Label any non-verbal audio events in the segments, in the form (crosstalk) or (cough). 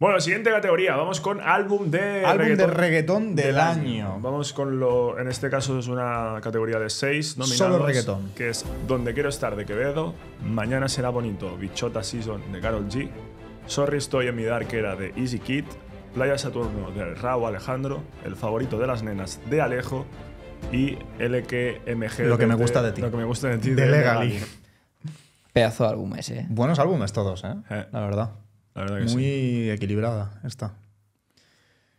Bueno, siguiente categoría, vamos con álbum de álbum reggaetón, de reggaetón del, año. Vamos con lo, en este caso es una categoría de seis nominados. Solo reggaetón. Que es Donde quiero estar de Quevedo, Mañana será bonito, Bichota Season de Carol G, Sorry estoy en mi dark era de Easy Kid, Playa Saturno de Raúl Alejandro, El favorito de las nenas de Alejo y LQMG. Lo que me gusta de ti. Lo que me gusta de ti. De, Pedazo de álbumes, eh. Buenos álbumes todos, eh. eh. La verdad. Muy equilibrada esta.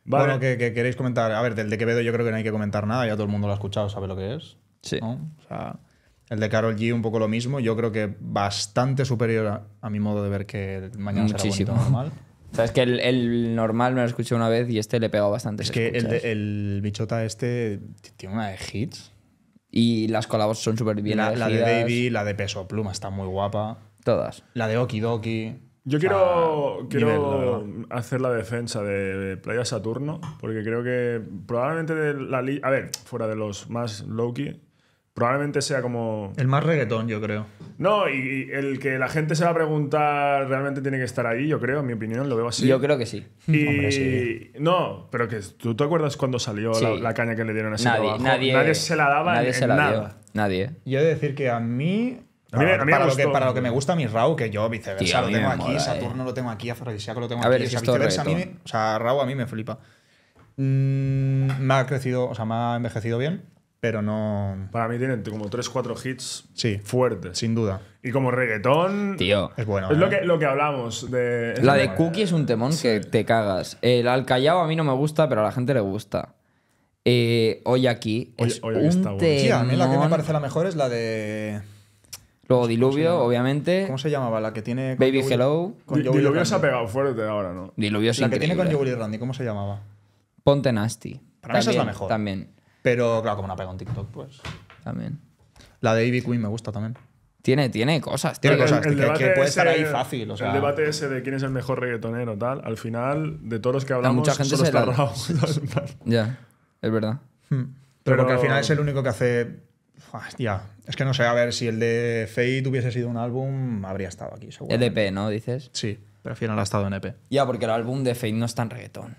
Bueno, que, queréis comentar. A ver, del de Quevedo yo creo que no hay que comentar nada, ya todo el mundo lo ha escuchado, sabe lo que es. Sí. el de Carol G un poco lo mismo, yo creo que bastante superior a, mi modo de ver que el mañana Muchísimo. será bonito, normal. O sea, es que el, el, normal me lo escuché una vez y este le pegó pegado bastante. Es que el, bichota este tiene una de hits. Y las colabos son súper bien. La, la de Baby, la de Peso Pluma está muy guapa. Todas. La de Okidoki. Yo quiero, hacer la defensa de Playa Saturno, porque creo que probablemente de la liga A ver, fuera de los más low-key, probablemente sea como. El más reggaetón, yo creo. No, y, el que la gente se va a preguntar realmente tiene que estar ahí, yo creo, en mi opinión, lo veo así. Yo creo que sí. Y... (laughs) No, pero que tú te acuerdas cuando salió la, caña que le dieron a ese nadie, trabajo? Nadie, nadie se la daba nadie se la Nadie. Yo he de decir que a mí para, lo que, me gusta mi mí que yo viceversa lo tengo aquí, eh. Saturno lo tengo aquí, Afrodisíaco lo tengo a aquí. Ver, si es viceversa, a mí, o sea, Rau a mí me flipa. Mm, me ha crecido, o sea, me ha envejecido bien, pero no. Para mí tienen como 3-4 hits sí, fuertes. Sin duda. Y como reggaetón. Tío. Es bueno. Es lo, eh. que, lo que hablamos de. La de Cookie es un temón que te cagas. El Alcayao a mí no me gusta, pero a la gente le gusta. Eh, hoy aquí. Hoy, es un a mí la que me parece la mejor es la de. Luego Diluvio, obviamente. ¿Cómo se llamaba? La que tiene. Baby Hello. Diluvio se ha pegado fuerte ahora, ¿no? Diluvio sí. La que tiene con Jowell y Randy, ¿cómo se llamaba? Ponte Nasty. Para mí esa es la mejor. También. Pero claro, como una pega en TikTok, pues. También. La de Ivy Queen me gusta también. Tiene, tiene cosas, tiene cosas que, puede estar ahí fácil. El debate ese de quién es el mejor reggaetonero, tal, al final, de todos los que hablamos, mucha gente está (laughs) ya, es verdad. Pero, hmm. Pero, porque al final es el único que hace ya es que no sé, a ver, si el de Fate hubiese sido un álbum, habría estado aquí, seguro. EDP, e ¿no? Dices. Sí, pero al final ha estado en EP. Ya, porque el álbum de Fate no es tan reggaetón.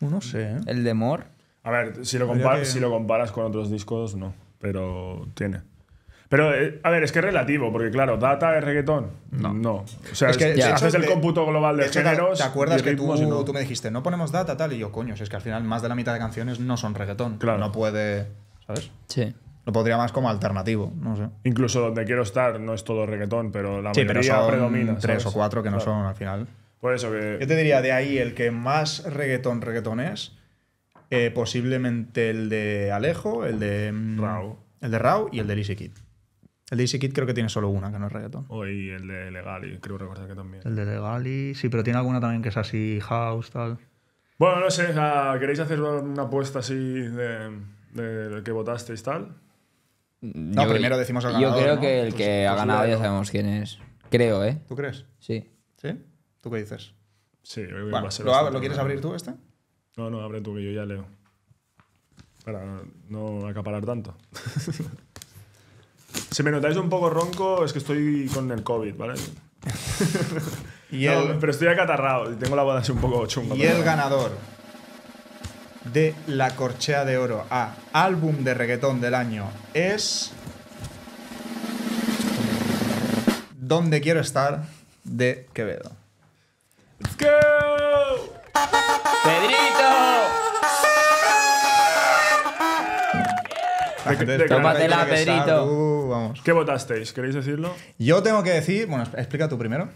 Uh, no sé. ¿eh? El de More. A ver, si lo, comparas con otros discos, no. Pero tiene. Pero, eh, a ver, es que es relativo, porque claro, data es reggaetón. No. O sea, que, haces el cómputo global de, géneros. ¿Te acuerdas que tú, tú, me dijiste, no ponemos data tal? Y yo, coño, es que al final más de la mitad de canciones no son reggaetón. Claro. No puede. ¿Sabes? Sí. Lo podría más como alternativo, no sé. Incluso donde quiero estar no es todo reggaetón, pero la mayoría predomina. Tres o cuatro que no son al final. Por eso que. Yo te diría de ahí el que más reggaetón, reggaetón es. Eh, posiblemente el de Alejo, el de. Mm, Rau. El de Rao y el de Lizzy Kid. El de Easy Kid creo que tiene solo una, que no es reggaetón. O oh, el de Legali, creo recordar que también. El de Legali, sí, pero tiene alguna también que es así, house, tal. Bueno, no sé, ah, ¿queréis hacer una apuesta así de, que votasteis tal? No, primero decimos al ganador. Yo creo que el pues que ha ganado ya sabemos quién es. Creo, ¿eh? ¿Tú crees? Sí. ¿Sí? ¿Tú qué dices? Sí, ¿Lo, quieres abrir tú este? No, no, abre tú, que yo ya leo. Para no acaparar tanto. (laughs) si me notáis un poco ronco, es que estoy con el COVID, ¿vale? (laughs) Pero estoy acatarrado y tengo la boda así un poco chunga. ¿Y el ganador? de la Corchea de Oro a álbum de reggaetón del año es... Donde quiero estar de Quevedo. Let's go. ¡Pedrito! Pedrito. ¿Qué votasteis? ¿Queréis decirlo? Yo tengo que decir. Bueno, explica tú primero.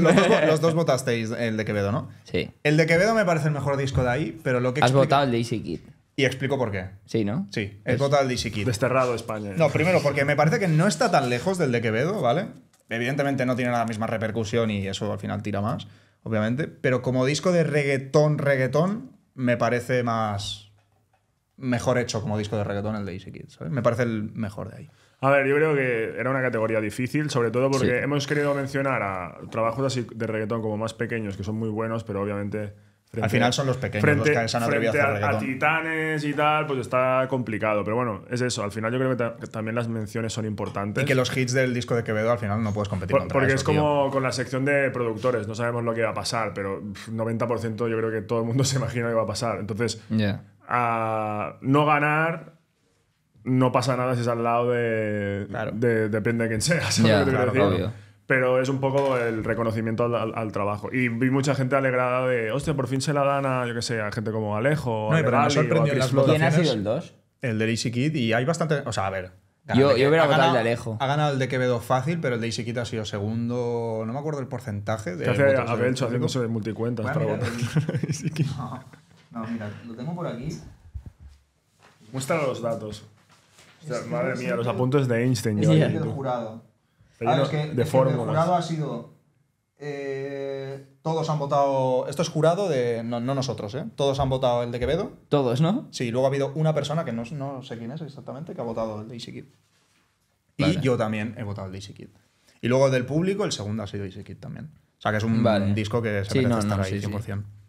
Los, dos, votasteis el de Quevedo, ¿no? Sí. El de Quevedo me parece el mejor disco de ahí, pero lo que. Has votado el de Kid. Y explico por qué. Sí, ¿no? Sí, pues el total de Easy Kid. Desterrado España. No, primero, porque me parece que no está tan lejos del de Quevedo, ¿vale? Evidentemente no tiene la misma repercusión y eso al final tira más, obviamente. Pero como disco de reggaetón, reggaetón, me parece más. Mejor hecho como disco de reggaetón el de Kid, ¿sabes? Me parece el mejor de ahí. A ver, yo creo que era una categoría difícil, sobre todo porque hemos querido mencionar a trabajos así de reggaetón como más pequeños, que son muy buenos, pero obviamente... Al final son los pequeños frente, los que han a, titanes y tal, pues está complicado. Pero bueno, es eso. Al final yo creo que, también las menciones son importantes. Y que los hits del disco de Quevedo al final no puedes competir contra Porque es como con la sección de productores. No sabemos lo que va a pasar, pero 90% yo creo que todo el mundo (laughs) se imagina lo que va a pasar. Entonces, a no ganar no pasa nada si es al lado de. depende de quién sea, (laughs) ¿sabes lo que te claro, decir? Obvio. Pero es un poco el reconocimiento al, trabajo. Y vi mucha gente alegrada de, hostia, por fin se la dan a, yo qué sé, a gente como Alejo. No, pero me sorprendió las ¿Quién ha sido el 2? El de Easy Kid, y hay bastante. O sea, a ver, yo, yo hubiera votado el de Alejo. Ha ganado el de Quevedo fácil, pero el de Kid ha sido segundo. No me acuerdo el porcentaje. De ¿Qué hace Abelcho haciendo de multicuentas (laughs) no, no, mira, lo tengo por aquí. Muestra los datos madre mía, los apuntes de Einstein. yo, jurado. Ah, es que, de el jurado ha sido. Eh, todos han votado. Esto es jurado de. No, no, nosotros, ¿eh? Todos han votado el de Quevedo. Todos, ¿no? Sí, luego ha habido una persona que no, no sé quién es exactamente, que ha votado el de Easy Y yo también he votado el de Easy Y luego del público, el segundo ha sido Easy también. O sea que es un disco que se sí, merece estar ahí 100%.